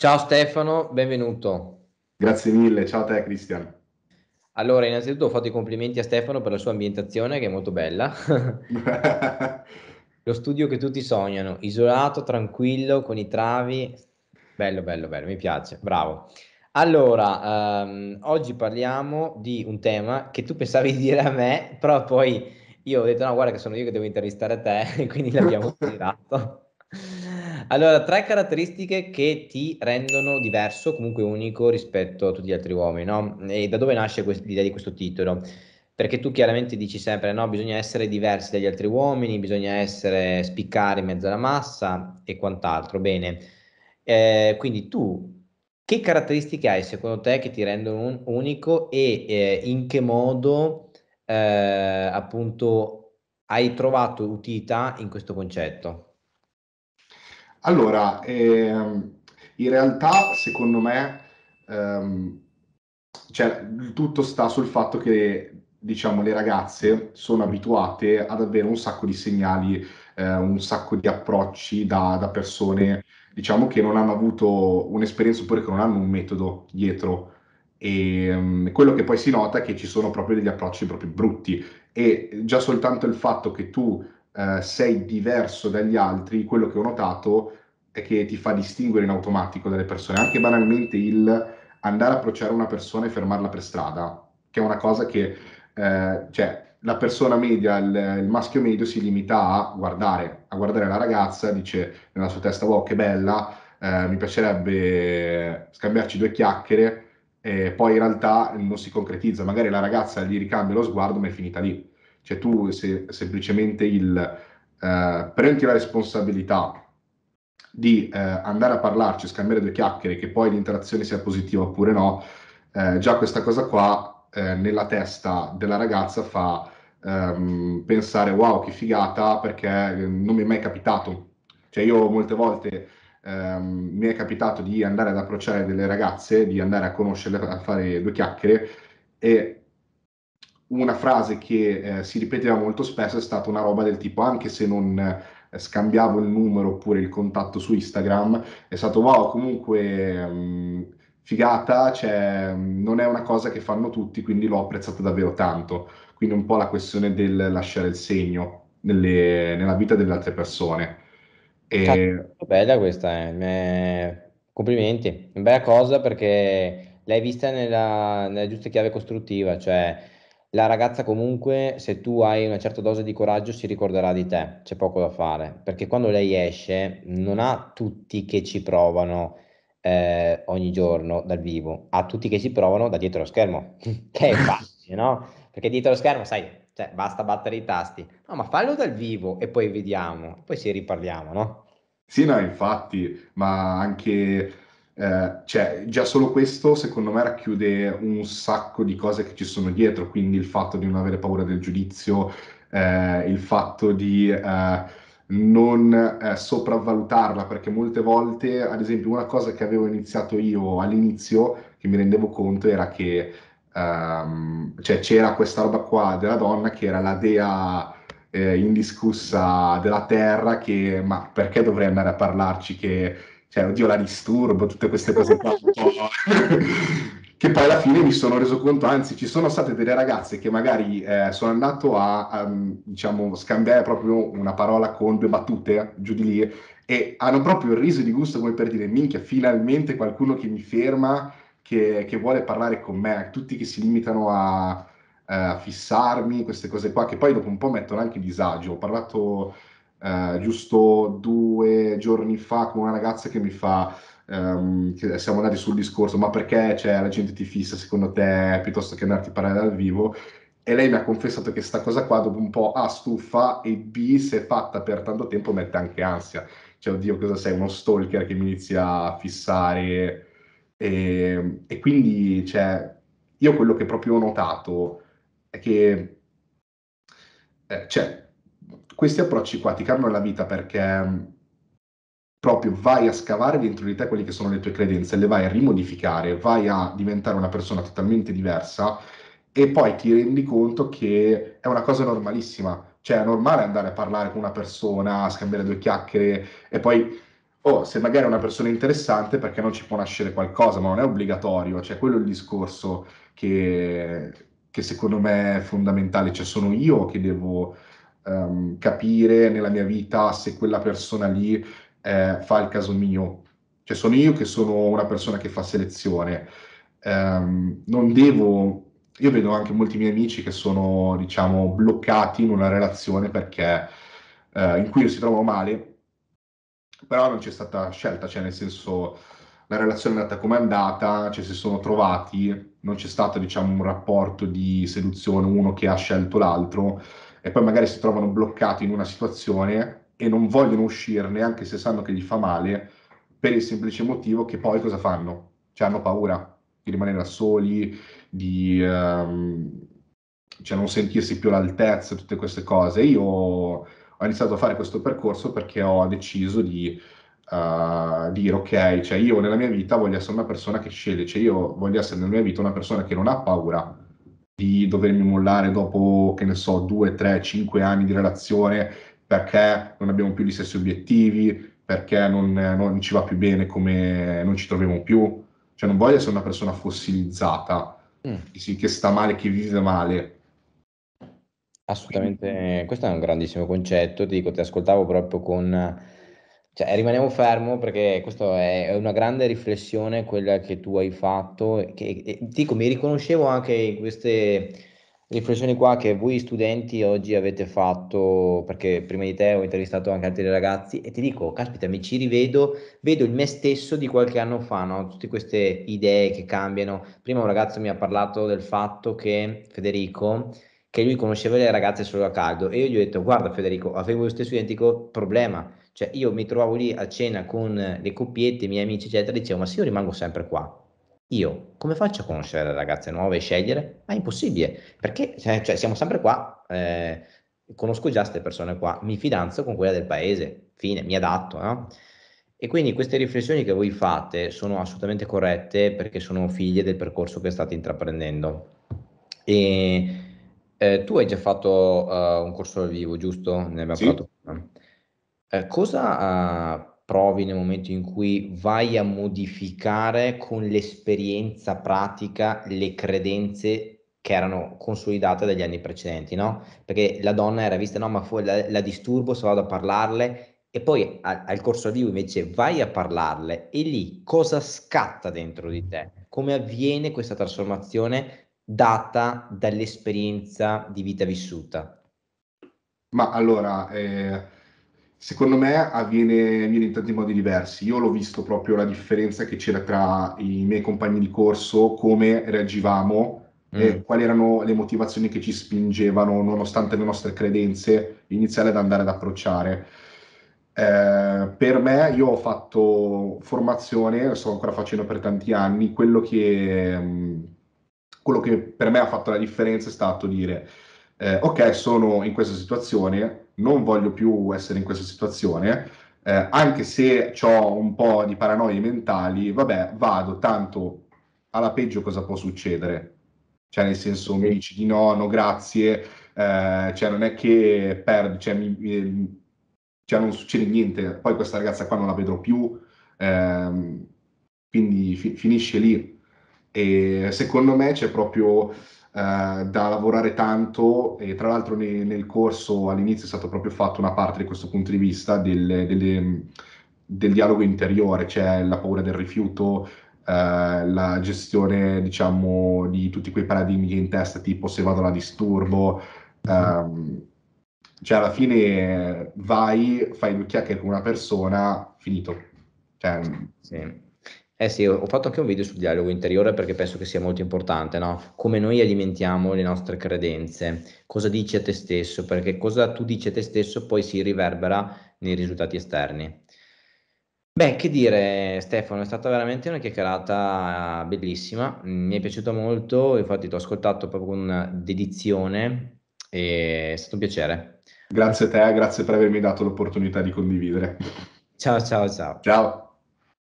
Ciao Stefano, benvenuto. Grazie mille, ciao a te Cristian. Allora, innanzitutto ho fatto i complimenti a Stefano per la sua ambientazione che è molto bella. Lo studio che tutti sognano, isolato, tranquillo, con i travi. Bello, bello, bello, mi piace, bravo. Allora, ehm, oggi parliamo di un tema che tu pensavi di dire a me, però poi io ho detto no, guarda che sono io che devo intervistare te, quindi l'abbiamo tirato. Allora, tre caratteristiche che ti rendono diverso, comunque unico rispetto a tutti gli altri uomini, no? E da dove nasce quest- l'idea di questo titolo? Perché tu chiaramente dici sempre, no, bisogna essere diversi dagli altri uomini, bisogna essere spiccare in mezzo alla massa e quant'altro. Bene, eh, quindi tu che caratteristiche hai secondo te che ti rendono un- unico e eh, in che modo eh, appunto hai trovato utilità in questo concetto? Allora, ehm, in realtà, secondo me, ehm, cioè, tutto sta sul fatto che, diciamo, le ragazze sono abituate ad avere un sacco di segnali, eh, un sacco di approcci da, da persone, diciamo, che non hanno avuto un'esperienza oppure che non hanno un metodo dietro. E um, quello che poi si nota è che ci sono proprio degli approcci proprio brutti e già soltanto il fatto che tu eh, sei diverso dagli altri, quello che ho notato è che ti fa distinguere in automatico dalle persone, anche banalmente il andare a approcciare una persona e fermarla per strada, che è una cosa che, eh, cioè, la persona media, il, il, maschio medio si limita a guardare, a guardare la ragazza, dice nella sua testa, wow, che bella, eh, mi piacerebbe scambiarci due chiacchiere, e poi in realtà non si concretizza, magari la ragazza gli ricambia lo sguardo, ma è finita lì. Cioè tu se, semplicemente il eh, prenditi la responsabilità di eh, andare a parlarci, scambiare due chiacchiere, che poi l'interazione sia positiva oppure no, eh, già questa cosa qua eh, nella testa della ragazza fa ehm, pensare wow che figata perché ehm, non mi è mai capitato. Cioè io molte volte... Um, mi è capitato di andare ad approcciare delle ragazze, di andare a conoscerle, a fare due chiacchiere e una frase che eh, si ripeteva molto spesso è stata una roba del tipo anche se non eh, scambiavo il numero oppure il contatto su Instagram, è stato wow, comunque mh, mm, figata, cioè, mh, mm, non è una cosa che fanno tutti, quindi l'ho apprezzata davvero tanto. Quindi un po' la questione del lasciare il segno nelle, nella vita delle altre persone. E... Cazzo, bella questa, eh. complimenti, bella cosa perché l'hai vista nella, nella giusta chiave costruttiva, cioè la ragazza comunque, se tu hai una certa dose di coraggio, si ricorderà di te, c'è poco da fare, perché quando lei esce non ha tutti che ci provano eh, ogni giorno dal vivo, ha tutti che ci provano da dietro lo schermo, che è facile, no? Perché dietro lo schermo, sai, cioè, basta battere i tasti, no, ma fallo dal vivo e poi vediamo, poi ci riparliamo, no? Sì, no, infatti, ma anche eh, cioè, già solo questo, secondo me, racchiude un sacco di cose che ci sono dietro, quindi il fatto di non avere paura del giudizio, eh, il fatto di eh, non eh, sopravvalutarla, perché molte volte, ad esempio, una cosa che avevo iniziato io all'inizio, che mi rendevo conto, era che ehm, cioè, c'era questa roba qua della donna che era la dea... Eh, indiscussa della terra che ma perché dovrei andare a parlarci che cioè, oddio, la disturbo, tutte queste cose qua. che poi alla fine mi sono reso conto, anzi, ci sono state delle ragazze che magari eh, sono andato a, a, ehm, diciamo, scambiare proprio una parola con due battute giù di lì e hanno proprio il riso di gusto come per dire, minchia, finalmente qualcuno che mi ferma, che, che vuole parlare con me, tutti che si limitano a, eh, a fissarmi, queste cose qua, che poi dopo un po' mettono anche disagio. Ho parlato eh, giusto due giorni fa con una ragazza che mi fa um, che siamo andati sul discorso ma perché cioè, la gente ti fissa secondo te piuttosto che andarti a parlare dal vivo e lei mi ha confessato che sta cosa qua dopo un po' A stufa e B se fatta per tanto tempo mette anche ansia. Cioè, oddio, cosa sei? Uno stalker che mi inizia a fissare. E, ehm, e quindi, cioè, io quello che proprio ho notato è che, eh, cioè, questi approcci qua ti cambiano la vita perché mm, proprio vai a scavare dentro di te quelle che sono le tue credenze, le vai a rimodificare, vai a diventare una persona totalmente diversa e poi ti rendi conto che è una cosa normalissima, cioè è normale andare a parlare con una persona, a scambiare due chiacchiere e poi oh, se magari è una persona interessante perché non ci può nascere qualcosa, ma non è obbligatorio, cioè quello è il discorso che, che secondo me è fondamentale, cioè sono io che devo um, capire nella mia vita se quella persona lì eh, fa il caso mio. Cioè sono io che sono una persona che fa selezione. Um, non devo... Io vedo anche molti miei amici che sono, diciamo, bloccati in una relazione perché eh, in cui io si trovano male, però non c'è stata scelta, cioè nel senso la relazione è andata come è andata, cioè si sono trovati, non c'è stato diciamo un rapporto di seduzione, uno che ha scelto l'altro, e poi magari si trovano bloccati in una situazione e non vogliono uscirne anche se sanno che gli fa male per il semplice motivo che poi cosa fanno? Cioè hanno paura di rimanere da soli, di ehm, cioè non sentirsi più all'altezza, tutte queste cose. Io ho iniziato a fare questo percorso perché ho deciso di uh, dire ok, cioè io nella mia vita voglio essere una persona che sceglie, cioè io voglio essere nella mia vita una persona che non ha paura di dovermi mollare dopo, che ne so, due, tre, cinque anni di relazione perché non abbiamo più gli stessi obiettivi, perché non, non ci va più bene come non ci troviamo più. Cioè non voglio essere una persona fossilizzata, mm. che, che sta male, che vive male. Assolutamente, questo è un grandissimo concetto, ti dico, ti ascoltavo proprio con cioè, rimaniamo fermo perché questa è una grande riflessione quella che tu hai fatto. Che, e, dico, mi riconoscevo anche in queste riflessioni qua che voi studenti oggi avete fatto, perché prima di te ho intervistato anche altri ragazzi e ti dico, caspita, mi ci rivedo, vedo il me stesso di qualche anno fa, no? tutte queste idee che cambiano. Prima un ragazzo mi ha parlato del fatto che Federico che lui conosceva le ragazze solo a caldo e io gli ho detto guarda Federico avevo lo stesso identico problema cioè io mi trovavo lì a cena con le coppiette, i miei amici, eccetera, dicevo, ma se io rimango sempre qua, io come faccio a conoscere le ragazze nuove e scegliere? Ma è impossibile, perché cioè, cioè siamo sempre qua, eh, conosco già queste persone qua, mi fidanzo con quella del paese, fine, mi adatto, no? E quindi queste riflessioni che voi fate sono assolutamente corrette perché sono figlie del percorso che state intraprendendo. E eh, tu hai già fatto uh, un corso al vivo, giusto? Ne abbiamo sì. parlato prima. Eh, cosa eh, provi nel momento in cui vai a modificare con l'esperienza pratica le credenze che erano consolidate dagli anni precedenti, no? Perché la donna era vista, no, ma fu, la, la disturbo se vado a parlarle e poi a, al corso arrivo invece vai a parlarle e lì cosa scatta dentro di te? Come avviene questa trasformazione data dall'esperienza di vita vissuta? Ma allora, eh Secondo me avviene, avviene, in tanti modi diversi. Io l'ho visto proprio la differenza che c'era tra i miei compagni di corso, come reagivamo, mm. e quali erano le motivazioni che ci spingevano, nonostante le nostre credenze, iniziare ad andare ad approcciare. Eh, per me, io ho fatto formazione, lo sto ancora facendo per tanti anni, quello che, mm, quello che per me ha fatto la differenza è stato dire, eh, ok, sono in questa situazione, non voglio più essere in questa situazione, eh, anche se ho un po' di paranoie mentali, vabbè, vado, tanto alla peggio cosa può succedere? Cioè, nel senso, mi dici di no, no, grazie, eh, cioè, non è che perdi, cioè, mi, mi, cioè, non succede niente, poi questa ragazza qua non la vedrò più, ehm, quindi fi- finisce lì. E secondo me c'è proprio eh, da lavorare tanto e tra l'altro nel, nel corso all'inizio è stata proprio fatta una parte di questo punto di vista del, delle, del dialogo interiore, cioè la paura del rifiuto, Uh, la gestione, diciamo, di tutti quei paradigmi che in testa, tipo se vado alla disturbo. Um, cioè, alla fine vai, fai due chiacchiere con una persona, finito. Cioè, sì. Eh sì, ho fatto anche un video sul dialogo interiore perché penso che sia molto importante, no? Come noi alimentiamo le nostre credenze, cosa dici a te stesso, perché cosa tu dici a te stesso poi si riverbera nei risultati esterni. Beh, che dire Stefano, è stata veramente una chiacchierata bellissima, mi è piaciuta molto, infatti ti ho ascoltato proprio con dedizione e è stato un piacere. Grazie a te, grazie per avermi dato l'opportunità di condividere. Ciao, ciao, ciao. Ciao.